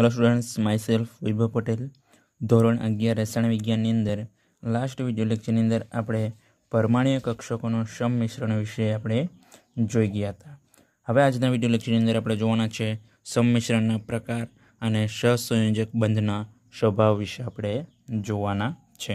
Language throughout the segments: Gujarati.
hello students myself Vaibhav Patel ધોરણ અગિયાર રસાયણ વિજ્ઞાનની અંદર લાસ્ટ વિડિયો લેક્ચરની અંદર આપણે પરમાણ્ય કક્ષકોનું સંમિશ્રણ વિશે આપણે જોઈ ગયા હતા હવે આજના વિડિયો લેક્ચરની અંદર આપણે જોવાના છે સંમિશ્રણના પ્રકાર અને સહસંયોજક બંધના સ્વભાવ વિશે આપણે જોવાના છે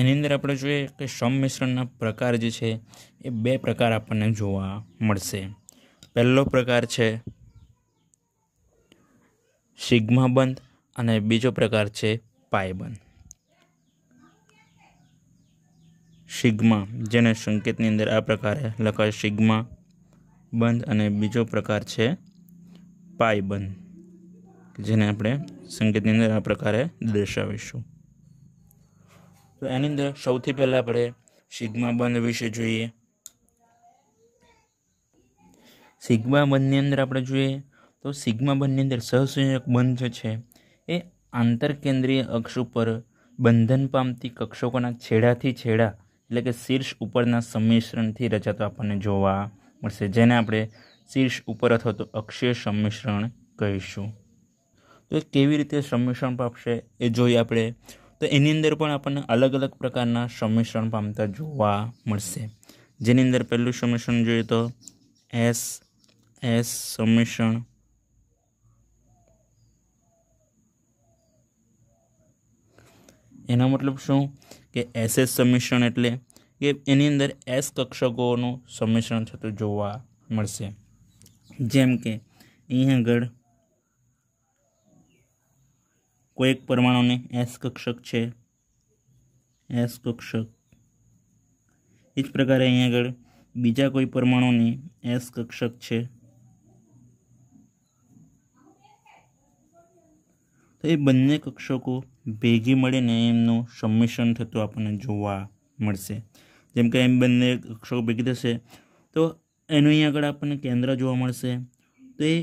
એની અંદર આપણે જોઈએ કે સંમિશ્રણના પ્રકાર જે છે એ બે પ્રકાર આપણને જોવા મળશે પહેલો પ્રકાર છે બંધ અને બીજો પ્રકાર છે પાયબંધ સિગ્મા જેને સંકેતની અંદર આ પ્રકારે લખાય સિગ્મા બંધ અને બીજો પ્રકાર છે પાયબંધ જેને આપણે સંકેતની અંદર આ પ્રકારે દર્શાવીશું તો એની અંદર સૌથી પહેલાં આપણે સિગ્મા બંધ વિશે જોઈએ સિગ્મા બંધની અંદર આપણે જોઈએ તો સિગ્મા બંધની અંદર સહસંયોજક બંધ છે એ આંતરકેન્દ્રીય અક્ષ ઉપર બંધન પામતી કક્ષકોના છેડાથી છેડા એટલે કે શીર્ષ ઉપરના સંમિશ્રણથી રચાતો આપણને જોવા મળશે જેને આપણે શીર્ષ ઉપર અથવા તો અક્ષય સંમિશ્રણ કહીશું તો એ કેવી રીતે સંમિશ્રણ પામશે એ જોઈએ આપણે તો એની અંદર પણ આપણને અલગ અલગ પ્રકારના સંમિશ્રણ પામતા જોવા મળશે જેની અંદર પહેલું સંમિશ્રણ જોઈએ તો એસ એસ સંમિશ્રણ એનો મતલબ શું કે એસએસ સમિશ્રણ એટલે કે એની અંદર એસ કક્ષકોનું સમિશ્રણ થતું જોવા મળશે જેમ કે અહીં આગળ કોઈક પરમાણુને એસ કક્ષક છે એસ કક્ષક એ જ પ્રકારે અહીં આગળ બીજા કોઈ પરમાણુની એસ કક્ષક છે એ બંને કક્ષકો ભેગી મળીને એમનું સંમિશ્રણ થતું આપણને જોવા મળશે જેમ કે એમ બંને કક્ષકો ભેગી થશે તો એનું અહીં આગળ આપણને કેન્દ્ર જોવા મળશે તો એ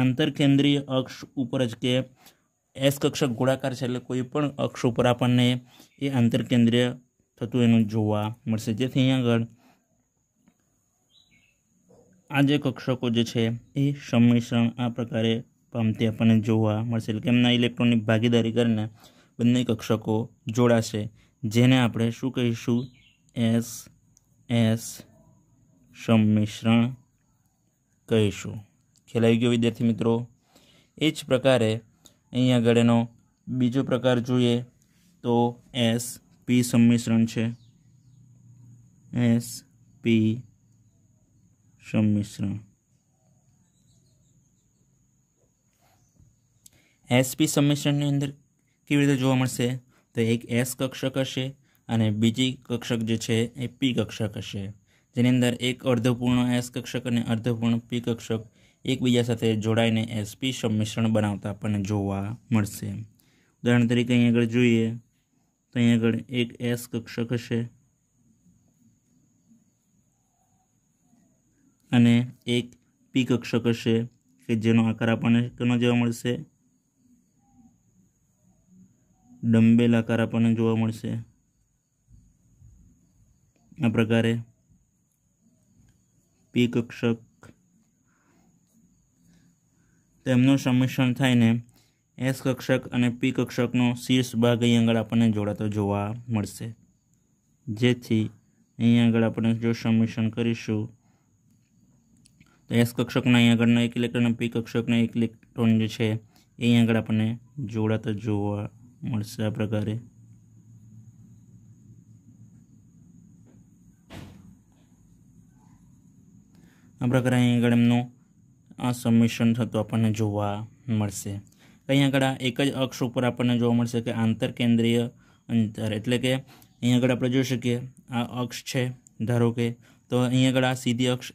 આંતર કેન્દ્રીય અક્ષ ઉપર જ કે એસ કક્ષક ગોળાકાર છે એટલે કોઈ પણ અક્ષ ઉપર આપણને એ આંતર કેન્દ્રીય થતું એનું જોવા મળશે જેથી અહીંયા આગળ આ જે કક્ષકો જે છે એ સંમિશ્રણ આ પ્રકારે પંપથી આપણને જોવા મળશે એટલે કે એમના ઇલેક્ટ્રોનિક ભાગીદારી કરીને બંને કક્ષકો જોડાશે જેને આપણે શું કહીશું એસ એસ સંમિશ્રણ કહીશું ખેલાઈ ગયો વિદ્યાર્થી મિત્રો એ જ પ્રકારે અહીં આગળ એનો બીજો પ્રકાર જોઈએ તો એસ પી સંમિશ્રણ છે એસ પી સંમિશ્રણ એસપી સમિશ્રણની અંદર કેવી રીતે જોવા મળશે તો એક એસ કક્ષક હશે અને બીજી કક્ષક જે છે એ પી કક્ષક હશે જેની અંદર એક અર્ધપૂર્ણ એસ કક્ષક અને અર્ધપૂર્ણ પી કક્ષક એકબીજા સાથે જોડાઈને એસપી સમિશ્રણ બનાવતા આપણને જોવા મળશે ઉદાહરણ તરીકે અહીં આગળ જોઈએ તો અહીં આગળ એક એસ કક્ષક હશે અને એક પી કક્ષક હશે કે જેનો આકાર આપણને કોનો જોવા મળશે ડમ્બેલ આકાર આપણને જોવા મળશે આ પ્રકારે પી કક્ષક તેમનું સંમિશ્રણ થઈને એસ કક્ષક અને પી કક્ષકનો શીર્ષ ભાગ અહીં આગળ આપણને જોડાતો જોવા મળશે જેથી અહીં આગળ આપણે જો સમિશ્રણ કરીશું તો એસ કક્ષકના અહીં આગળના એક ઇલેક્ટ્રોન પી કક્ષકના એક ઇલેક્ટ્રોન જે છે એ અહીં આગળ આપણને જોડાતા જોવા મળશે આ પ્રકારે આ પ્રકારે અહીં આગળ એમનું આ સબમિશન થતું આપણને જોવા મળશે અહીં આગળ એક જ અક્ષ ઉપર આપણને જોવા મળશે કે આંતર કેન્દ્રીય અંતર એટલે કે અહીં આગળ આપણે જોઈ શકીએ આ અક્ષ છે ધારો કે તો અહીં આગળ આ સીધી અક્ષ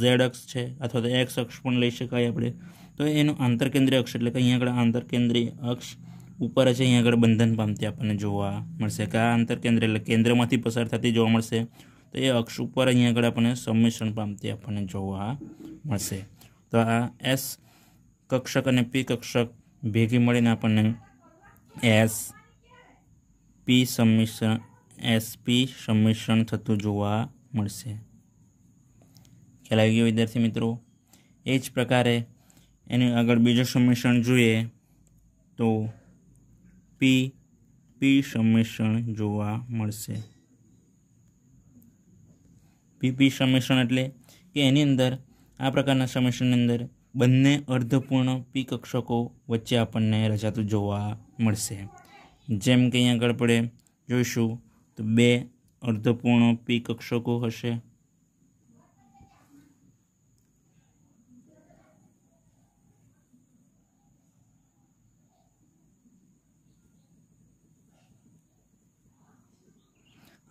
ઝેડ અક્ષ છે અથવા તો એક્સ અક્ષ પણ લઈ શકાય આપણે તો એનું આંતર કેન્દ્રીય અક્ષ એટલે કે અહીંયા આગળ આંતર કેન્દ્રીય અક્ષ ઉપર છે અહીં આગળ બંધન પામતી આપણને જોવા મળશે કે આ અંતર કેન્દ્ર લે કેન્દ્રમાંથી પસાર થતી જોવા મળશે તો એ અક્ષ ઉપર અહીં આગળ આપણને સમમિશ્રણ પામતી આપણને જોવા મળશે તો આ s કક્ષક અને p કક્ષક ભેગી મળીને આપણને s p સમમિશ્રણ sp સમમિશ્રણ થતું જોવા મળશે ખેલાયગી વિદ્યાર્થી મિત્રો એ જ प्रकारे એની આગળ બીજો સમમિશ્રણ જોઈએ તો પી પી સમિશ્રણ જોવા મળશે પીપી સમેષણ એટલે કે એની અંદર આ પ્રકારના સમેષણની અંદર બંને અર્ધપૂર્ણ પી કક્ષકો વચ્ચે આપણને રચાતું જોવા મળશે જેમ કે અહીં આગળ પડે જોઈશું તો બે અર્ધપૂર્ણ પી કક્ષકો હશે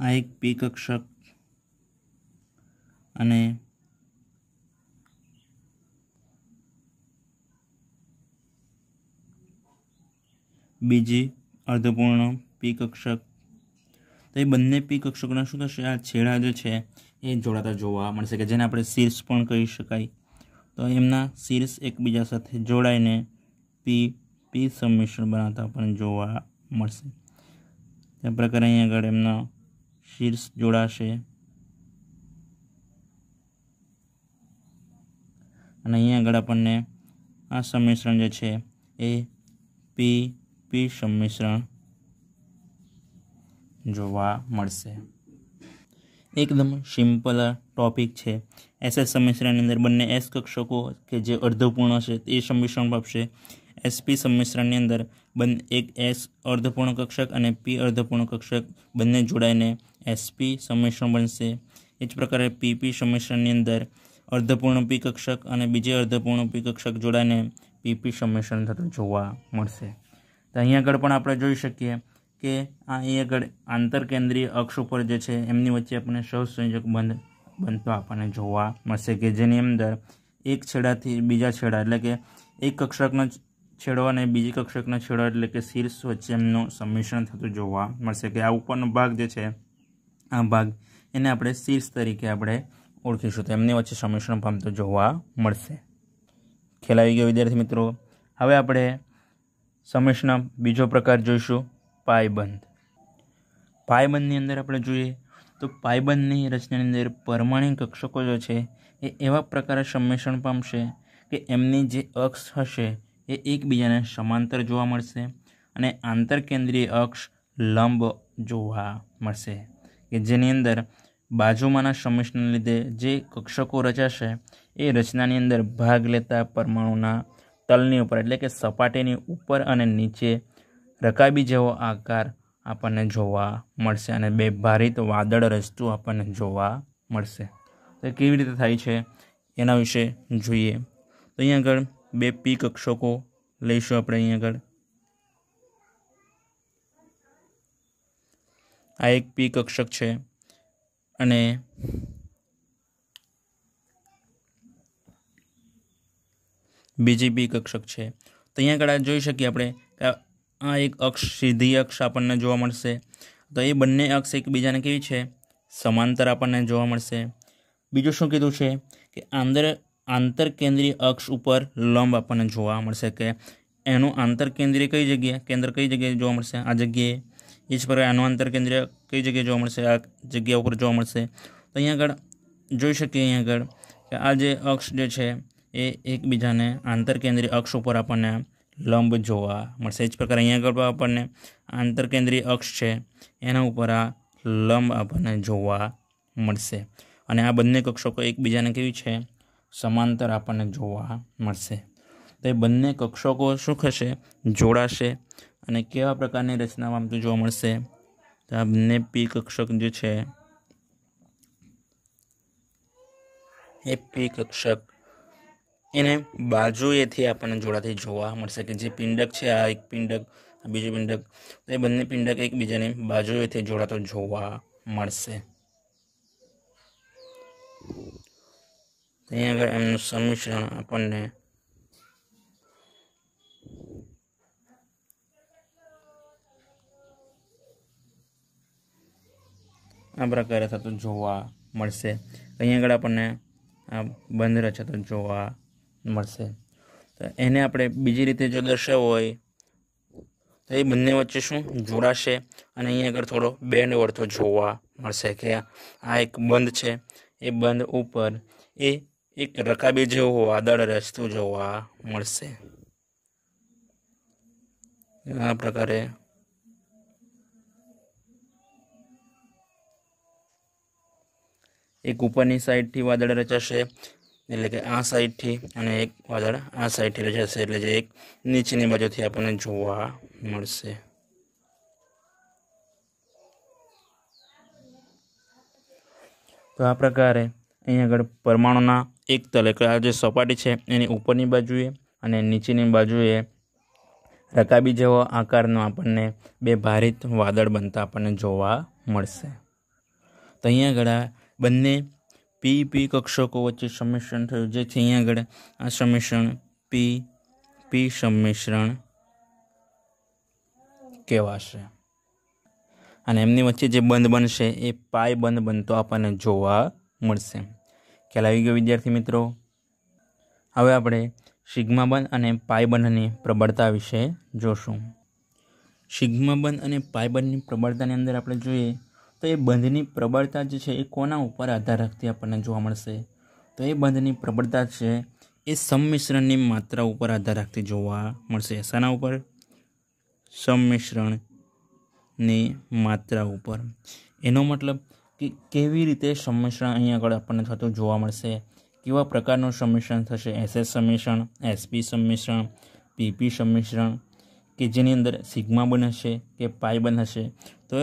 આ એક પી કક્ષક અને બીજી અર્ધપૂર્ણ પી કક્ષક તો એ બંને પી કક્ષકના શું થશે આ છેડા જે છે એ જોડાતા જોવા મળશે કે જેને આપણે શીર્ષ પણ કહી શકાય તો એમના શીર્ષ એકબીજા સાથે જોડાઈને પી પી સંમિશ્ર બનાવતા પણ જોવા મળશે તે પ્રકારે અહીં આગળ એમના શીર્ષ જોડાશે અને અહીંયા આગળ આપણને આ સંમિશ્રણ જે છે એ પી પી સંમિશ્રણ જોવા મળશે એકદમ સિમ્પલ ટોપિક છે એસ એસ સંમિશ્રણની અંદર બંને એસ કક્ષકો કે જે અર્ધપૂર્ણ છે તે સંમિશ્રણ આપશે એસપી સંમિશ્રણની અંદર બંને એક એસ અર્ધપૂર્ણ કક્ષક અને પી અર્ધપૂર્ણ કક્ષક બંને જોડાઈને એસપી સમિશ્રણ બનશે એ જ પ્રકારે પીપી સમિશ્રણની અંદર અર્ધપૂર્ણ પી કક્ષક અને બીજે અર્ધપૂર્ણ પી કક્ષક જોડાઈને પીપી સમિશ્રણ થતું જોવા મળશે તો અહીં આગળ પણ આપણે જોઈ શકીએ કે આ અહીં આગળ આંતરકેન્દ્રીય અક્ષ ઉપર જે છે એમની વચ્ચે આપણને સહસંયોજક બંધ બનતો આપણને જોવા મળશે કે જેની અંદર એક છેડાથી બીજા છેડા એટલે કે એક કક્ષકનો છેડો અને બીજી કક્ષકનો છેડો એટલે કે શીર્ષ વચ્ચે એમનું સંમિશ્રણ થતું જોવા મળશે કે આ ઉપરનો ભાગ જે છે આ ભાગ એને આપણે શીર્ષ તરીકે આપણે ઓળખીશું તો એમની વચ્ચે સમિશ્રણ પામતો જોવા મળશે ખેલાવી ગયો વિદ્યાર્થી મિત્રો હવે આપણે સમિશ્રનો બીજો પ્રકાર જોઈશું પાયબંધ પાયબંધની અંદર આપણે જોઈએ તો પાયબંધની રચનાની અંદર પરમાણુ કક્ષકો જે છે એ એવા પ્રકારે સંમિશ્રણ પામશે કે એમની જે અક્ષ હશે એ એકબીજાને સમાંતર જોવા મળશે અને આંતર કેન્દ્રીય અક્ષ લંબ જોવા મળશે કે જેની અંદર બાજુમાંના સમિશને લીધે જે કક્ષકો રચાશે એ રચનાની અંદર ભાગ લેતા પરમાણુના તલની ઉપર એટલે કે સપાટીની ઉપર અને નીચે રકાબી જેવો આકાર આપણને જોવા મળશે અને બે ભારિત વાદળ રચતું આપણને જોવા મળશે તો કેવી રીતે થાય છે એના વિશે જોઈએ તો અહીં આગળ બે પી કક્ષકો લઈશું આપણે અહીં આગળ આ એક પી કક્ષક છે અને બીજી બી કક્ષક છે તો અહીંયા આગળ જોઈ શકીએ આપણે કે આ એક અક્ષ સીધી અક્ષ આપણને જોવા મળશે તો એ બંને અક્ષ એકબીજાને કેવી છે સમાંતર આપણને જોવા મળશે બીજું શું કીધું છે કે આંતર આંતરકેન્દ્રીય અક્ષ ઉપર લંબ આપણને જોવા મળશે કે એનું આંતરકેન્દ્રીય કઈ જગ્યાએ કેન્દ્ર કઈ જગ્યાએ જોવા મળશે આ જગ્યાએ એ જ પ્રકારે આનું આંતર કેન્દ્રીય કઈ જગ્યાએ જોવા મળશે આ જગ્યા ઉપર જોવા મળશે તો અહીંયા આગળ જોઈ શકીએ અહીંયા આગળ કે આ જે અક્ષ જે છે એ એકબીજાને આંતર કેન્દ્રીય અક્ષ ઉપર આપણને લંબ જોવા મળશે એ જ પ્રકારે અહીંયા આગળ આપણને આંતર કેન્દ્રીય અક્ષ છે એના ઉપર આ લંબ આપણને જોવા મળશે અને આ બંને કક્ષકો એકબીજાને કેવી છે સમાંતર આપણને જોવા મળશે તો એ બંને કક્ષકો શું થશે જોડાશે અને કેવા પ્રકારની રચનામાં આમ તો જોવા મળશે તો આ બંને પી કક્ષક જે છે એ પી કક્ષક એને બાજુએથી આપણને જોડાથી જોવા મળશે કે જે પિંડક છે આ એક પિંડક આ બીજું પિંડક તો એ બંને પિંડક એકબીજાની બાજુએથી જોડાતો જોવા મળશે અહીંયા આગળ એમનું સમિશ્રણ આપણને આ પ્રકારે થતું જોવા મળશે અહીં આગળ આપણને આ બંદર થતો જોવા મળશે તો એને આપણે બીજી રીતે જો દર્શાવવો હોય તો એ બંને વચ્ચે શું જોડાશે અને અહીં આગળ થોડો બેન્ડ વળતો જોવા મળશે કે આ એક બંધ છે એ બંધ ઉપર એ એક રકાબી જેવું વાદળ રચતું જોવા મળશે આ પ્રકારે એક ઉપરની સાઈડથી વાદળ રચાશે એટલે કે આ સાઈડથી અને એક વાદળ આ સાઈડથી રચાશે એટલે જે એક નીચેની બાજુથી આપણને જોવા મળશે તો આ પ્રકારે અહીં આગળ પરમાણુના એક તલ એટલે આ જે સપાટી છે એની ઉપરની બાજુએ અને નીચેની બાજુએ રકાબી જેવો આકારનો આપણને બે ભારિત વાદળ બનતા આપણને જોવા મળશે તો અહીંયા આગળ બંને પી પી કક્ષકો વચ્ચે સમિશ્રણ થયું જેથી અહીં આગળ આ સમિશ્રણ પી પી સમિશ્રણ કહેવાશે અને એમની વચ્ચે જે બંધ બનશે એ પાય બંધ બનતો આપણને જોવા મળશે ખ્યાલ આવી ગયો વિદ્યાર્થી મિત્રો હવે આપણે સિગ્મા બંધ અને પાય બંધની પ્રબળતા વિશે જોશું સિગ્મા બંધ અને પાય બંધની પ્રબળતાની અંદર આપણે જોઈએ તો એ બંધની પ્રબળતા જે છે એ કોના ઉપર આધાર રાખતી આપણને જોવા મળશે તો એ બંધની પ્રબળતા છે એ સંમિશ્રણની માત્રા ઉપર આધાર રાખતી જોવા મળશે શાના ઉપર સંમિશ્રણની માત્રા ઉપર એનો મતલબ કે કેવી રીતે સંમિશ્રણ અહીં આગળ આપણને થતું જોવા મળશે કેવા પ્રકારનું સંમિશ્રણ થશે એસએસ સંમિશ્રણ એસપી સંમિશ્રણ પીપી સંમિશ્રણ કે જેની અંદર સિગ્મા બનશે કે પાઈ બનશે તો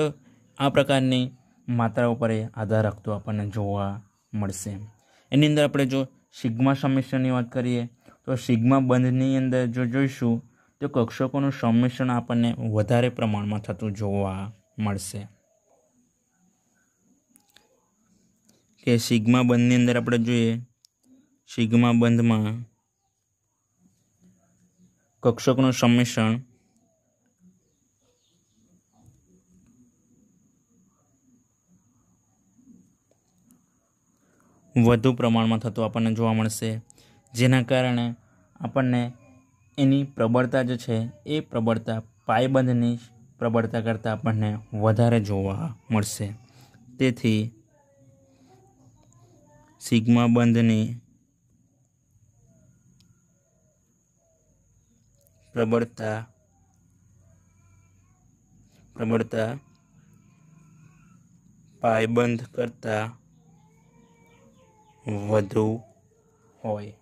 આ પ્રકારની માત્રા ઉપર એ આધાર રાખતો આપણને જોવા મળશે એની અંદર આપણે જો સિગ્મા સમિશ્રણની વાત કરીએ તો સિગ્મા બંધની અંદર જો જોઈશું તો કક્ષકોનું સંમિશ્રણ આપણને વધારે પ્રમાણમાં થતું જોવા મળશે કે સિગ્મા બંધની અંદર આપણે જોઈએ સિગ્મા બંધમાં કક્ષકનું સંમિશ્રણ વધુ પ્રમાણમાં થતો આપણને જોવા મળશે જેના કારણે આપણને એની પ્રબળતા જે છે એ પ્રબળતા પાયબંધની પ્રબળતા કરતાં આપણને વધારે જોવા મળશે તેથી સિગ્મા બંધની પ્રબળતા પ્રબળતા પાયબંધ કરતાં વધુ હોય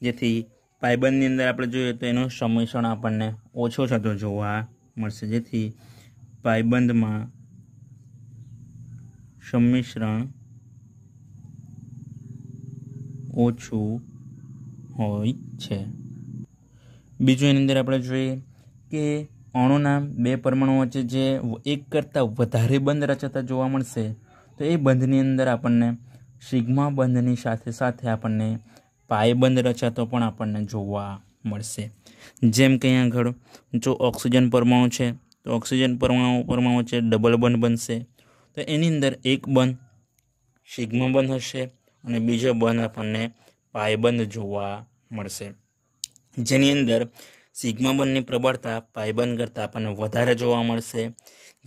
જેથી પાયબંધની અંદર આપણે જોઈએ તો એનો સમિશ્રણ આપણને ઓછો થતો જોવા મળશે જેથી પાયબંધમાં સમિશ્રણ ઓછું હોય છે બીજું એની અંદર આપણે જોઈએ કે અણુના બે પરમાણુ વચ્ચે જે એક કરતાં વધારે બંધ રચાતા જોવા મળશે તો એ બંધની અંદર આપણને સિગ્મા બંધની સાથે સાથે આપણને પાયબંધ રચાતો પણ આપણને જોવા મળશે જેમ કે અહીંયા આગળ જો ઓક્સિજન પરમાણુ છે તો ઓક્સિજન પરમાણુ પરમાણુ છે ડબલ બંધ બનશે તો એની અંદર એક બંધ સિગ્મા બંધ હશે અને બીજો બંધ આપણને પાયબંધ જોવા મળશે જેની અંદર સિગ્મા બંધની પ્રબળતા પાયબંધ કરતાં આપણને વધારે જોવા મળશે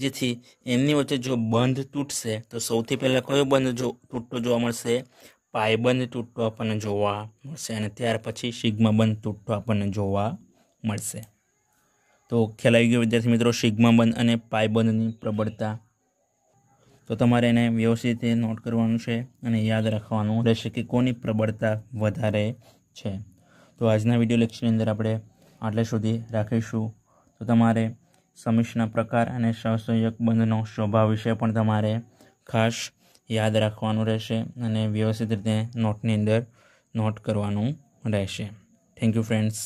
જેથી એમની વચ્ચે જો બંધ તૂટશે તો સૌથી પહેલાં કયો બંધ જો તૂટતો જોવા મળશે પાયબંધ તૂટતો આપણને જોવા મળશે અને ત્યાર પછી સિગ્માબંધ તૂટતો આપણને જોવા મળશે તો ખ્યાલ આવી ગયો વિદ્યાર્થી મિત્રો સિગ્માબંધ અને પાયબંધની પ્રબળતા તો તમારે એને વ્યવસ્થિત રીતે નોટ કરવાનું છે અને યાદ રાખવાનું રહેશે કે કોની પ્રબળતા વધારે છે તો આજના વિડીયો લેક્ચરની અંદર આપણે આટલે સુધી રાખીશું તો તમારે સમિશના પ્રકાર અને સહસંયોગ બંધનો શોભા વિશે પણ તમારે ખાસ યાદ રાખવાનું રહેશે અને વ્યવસ્થિત રીતે નોટની અંદર નોટ કરવાનું રહેશે થેન્ક યુ ફ્રેન્ડ્સ